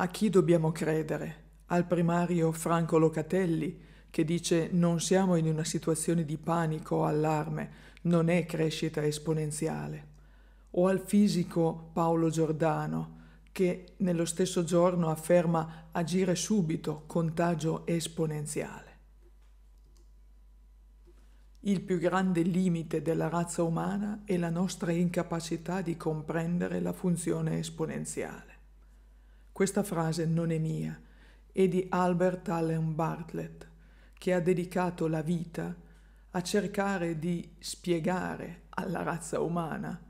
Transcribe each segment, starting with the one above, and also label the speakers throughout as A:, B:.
A: A chi dobbiamo credere? Al primario Franco Locatelli, che dice non siamo in una situazione di panico o allarme, non è crescita esponenziale. O al fisico Paolo Giordano, che nello stesso giorno afferma agire subito, contagio esponenziale. Il più grande limite della razza umana è la nostra incapacità di comprendere la funzione esponenziale. Questa frase non è mia, è di Albert Allen Bartlett, che ha dedicato la vita a cercare di spiegare alla razza umana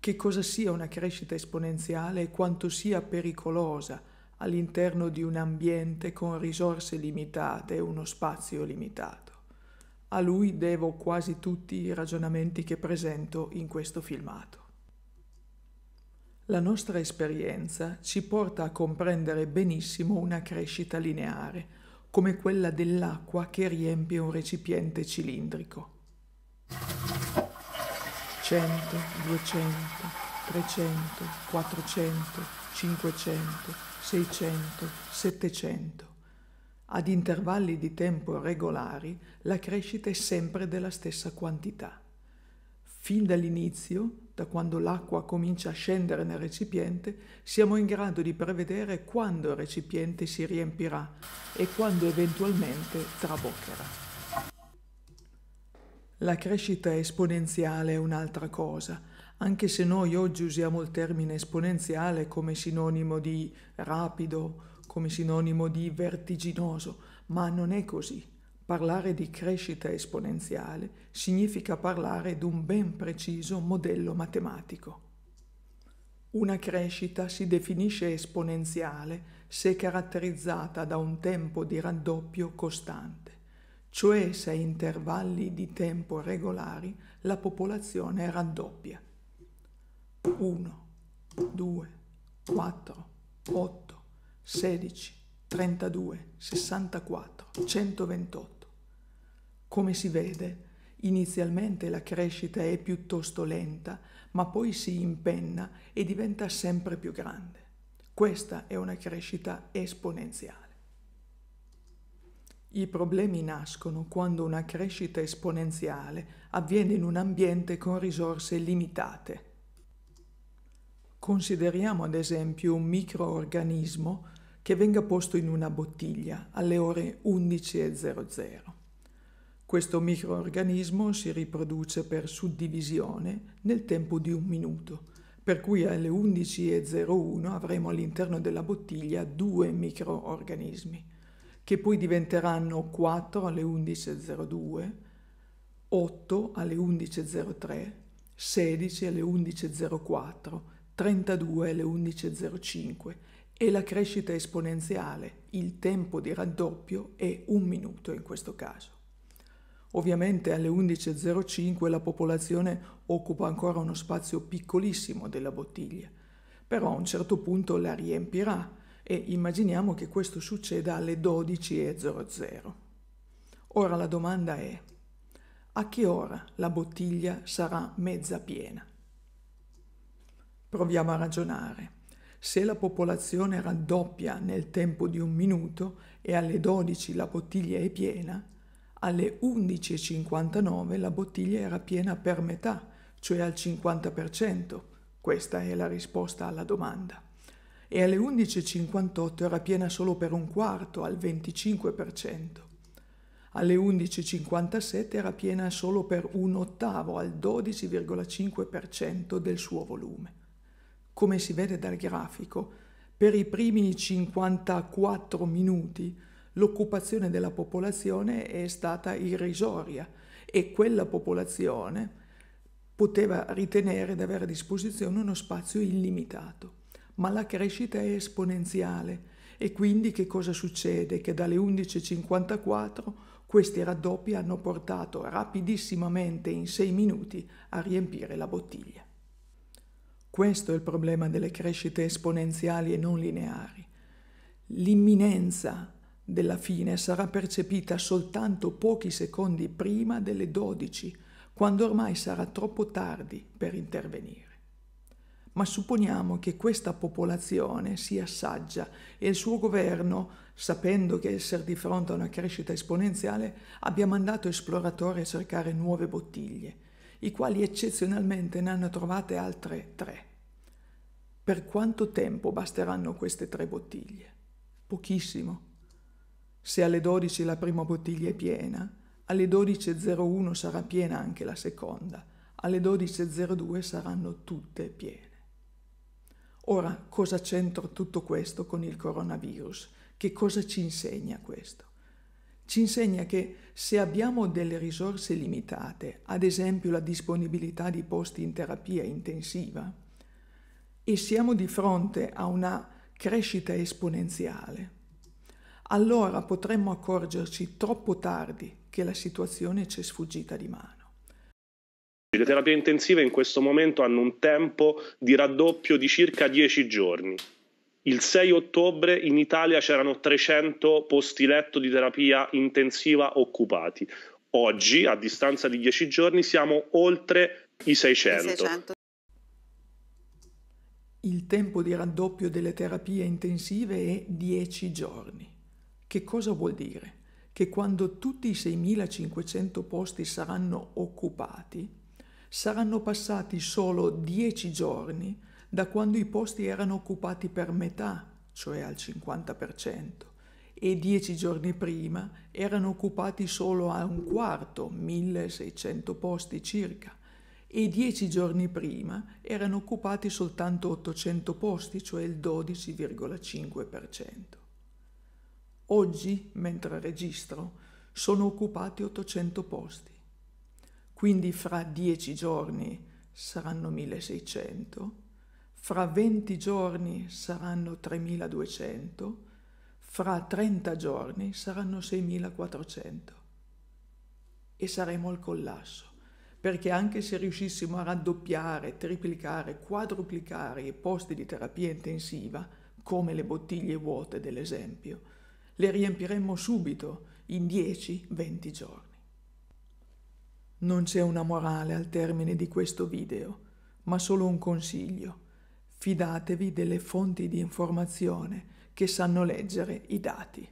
A: che cosa sia una crescita esponenziale e quanto sia pericolosa all'interno di un ambiente con risorse limitate e uno spazio limitato. A lui devo quasi tutti i ragionamenti che presento in questo filmato. La nostra esperienza ci porta a comprendere benissimo una crescita lineare, come quella dell'acqua che riempie un recipiente cilindrico. 100, 200, 300, 400, 500, 600, 700. Ad intervalli di tempo regolari la crescita è sempre della stessa quantità. Fin dall'inizio da quando l'acqua comincia a scendere nel recipiente, siamo in grado di prevedere quando il recipiente si riempirà e quando eventualmente traboccherà. La crescita esponenziale è un'altra cosa, anche se noi oggi usiamo il termine esponenziale come sinonimo di rapido, come sinonimo di vertiginoso, ma non è così. Parlare di crescita esponenziale significa parlare di un ben preciso modello matematico. Una crescita si definisce esponenziale se caratterizzata da un tempo di raddoppio costante, cioè se a intervalli di tempo regolari la popolazione raddoppia. 1, 2, 4, 8, 16, 32, 64, 128. Come si vede, inizialmente la crescita è piuttosto lenta, ma poi si impenna e diventa sempre più grande. Questa è una crescita esponenziale. I problemi nascono quando una crescita esponenziale avviene in un ambiente con risorse limitate. Consideriamo ad esempio un microorganismo che venga posto in una bottiglia alle ore 11.00. Questo microorganismo si riproduce per suddivisione nel tempo di un minuto, per cui alle 11.01 avremo all'interno della bottiglia due microorganismi, che poi diventeranno 4 alle 11.02, 8 alle 11.03, 16 alle 11.04, 32 alle 11.05 e la crescita esponenziale, il tempo di raddoppio è un minuto in questo caso. Ovviamente alle 11.05 la popolazione occupa ancora uno spazio piccolissimo della bottiglia, però a un certo punto la riempirà e immaginiamo che questo succeda alle 12.00. Ora la domanda è, a che ora la bottiglia sarà mezza piena? Proviamo a ragionare. Se la popolazione raddoppia nel tempo di un minuto e alle 12 la bottiglia è piena, alle 11.59 la bottiglia era piena per metà, cioè al 50%. Questa è la risposta alla domanda. E alle 11.58 era piena solo per un quarto, al 25%. Alle 11.57 era piena solo per un ottavo, al 12,5% del suo volume come si vede dal grafico, per i primi 54 minuti l'occupazione della popolazione è stata irrisoria e quella popolazione poteva ritenere di avere a disposizione uno spazio illimitato. Ma la crescita è esponenziale e quindi che cosa succede? Che dalle 11.54 questi raddoppi hanno portato rapidissimamente in 6 minuti a riempire la bottiglia. Questo è il problema delle crescite esponenziali e non lineari. L'imminenza della fine sarà percepita soltanto pochi secondi prima delle 12, quando ormai sarà troppo tardi per intervenire. Ma supponiamo che questa popolazione sia saggia e il suo governo, sapendo che essere di fronte a una crescita esponenziale, abbia mandato esploratori a cercare nuove bottiglie i quali eccezionalmente ne hanno trovate altre tre. Per quanto tempo basteranno queste tre bottiglie? Pochissimo. Se alle 12 la prima bottiglia è piena, alle 12.01 sarà piena anche la seconda, alle 12.02 saranno tutte piene. Ora, cosa c'entra tutto questo con il coronavirus? Che cosa ci insegna questo? ci insegna che se abbiamo delle risorse limitate, ad esempio la disponibilità di posti in terapia intensiva, e siamo di fronte a una crescita esponenziale, allora potremmo accorgerci troppo tardi che la situazione ci è sfuggita di mano. Le terapie intensive in questo momento hanno un tempo di raddoppio di circa 10 giorni. Il 6 ottobre in Italia c'erano 300 posti letto di terapia intensiva occupati. Oggi, a distanza di 10 giorni, siamo oltre i 600. Il tempo di raddoppio delle terapie intensive è 10 giorni. Che cosa vuol dire? Che quando tutti i 6.500 posti saranno occupati, saranno passati solo 10 giorni da quando i posti erano occupati per metà, cioè al 50%, e dieci giorni prima erano occupati solo a un quarto, 1600 posti circa, e dieci giorni prima erano occupati soltanto 800 posti, cioè il 12,5%. Oggi, mentre registro, sono occupati 800 posti. Quindi fra dieci giorni saranno 1600 fra 20 giorni saranno 3.200, fra 30 giorni saranno 6.400 e saremo al collasso, perché anche se riuscissimo a raddoppiare, triplicare, quadruplicare i posti di terapia intensiva, come le bottiglie vuote dell'esempio, le riempiremmo subito in 10-20 giorni. Non c'è una morale al termine di questo video, ma solo un consiglio Fidatevi delle fonti di informazione che sanno leggere i dati.